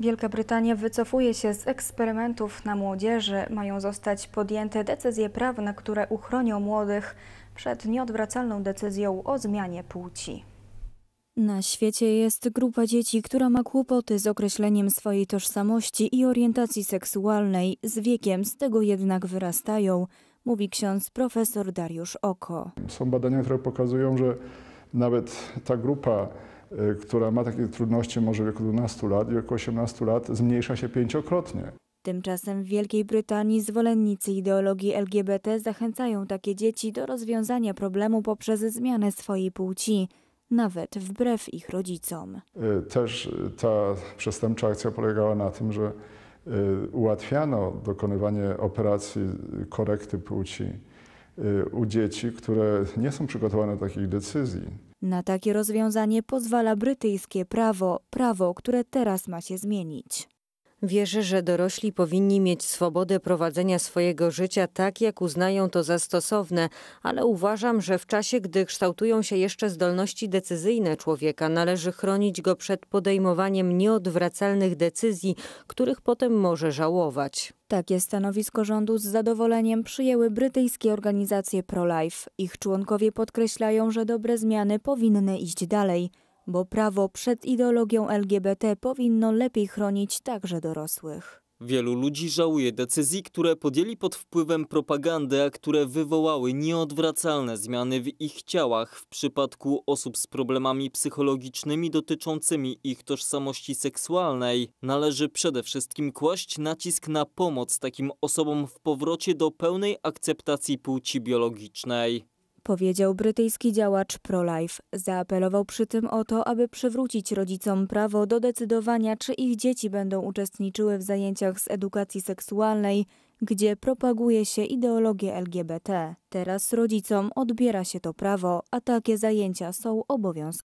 Wielka Brytania wycofuje się z eksperymentów na młodzieży. Mają zostać podjęte decyzje prawne, które uchronią młodych przed nieodwracalną decyzją o zmianie płci. Na świecie jest grupa dzieci, która ma kłopoty z określeniem swojej tożsamości i orientacji seksualnej, z wiekiem z tego jednak wyrastają, mówi ksiądz profesor Dariusz Oko. Są badania, które pokazują, że nawet ta grupa Y, która ma takie trudności może w wieku 12 lat i wieku 18 lat zmniejsza się pięciokrotnie. Tymczasem w Wielkiej Brytanii zwolennicy ideologii LGBT zachęcają takie dzieci do rozwiązania problemu poprzez zmianę swojej płci, nawet wbrew ich rodzicom. Y, też y, ta przestępcza akcja polegała na tym, że ułatwiano dokonywanie operacji korekty płci Y, u dzieci, które nie są przygotowane do takich decyzji. Na takie rozwiązanie pozwala brytyjskie prawo, prawo, które teraz ma się zmienić. Wierzę, że dorośli powinni mieć swobodę prowadzenia swojego życia tak, jak uznają to za stosowne, ale uważam, że w czasie, gdy kształtują się jeszcze zdolności decyzyjne człowieka, należy chronić go przed podejmowaniem nieodwracalnych decyzji, których potem może żałować. Takie stanowisko rządu z zadowoleniem przyjęły brytyjskie organizacje pro-life. Ich członkowie podkreślają, że dobre zmiany powinny iść dalej bo prawo przed ideologią LGBT powinno lepiej chronić także dorosłych. Wielu ludzi żałuje decyzji, które podjęli pod wpływem propagandy, a które wywołały nieodwracalne zmiany w ich ciałach w przypadku osób z problemami psychologicznymi dotyczącymi ich tożsamości seksualnej. Należy przede wszystkim kłaść nacisk na pomoc takim osobom w powrocie do pełnej akceptacji płci biologicznej powiedział brytyjski działacz pro-life. Zaapelował przy tym o to, aby przywrócić rodzicom prawo do decydowania, czy ich dzieci będą uczestniczyły w zajęciach z edukacji seksualnej, gdzie propaguje się ideologię LGBT. Teraz rodzicom odbiera się to prawo, a takie zajęcia są obowiązkowe.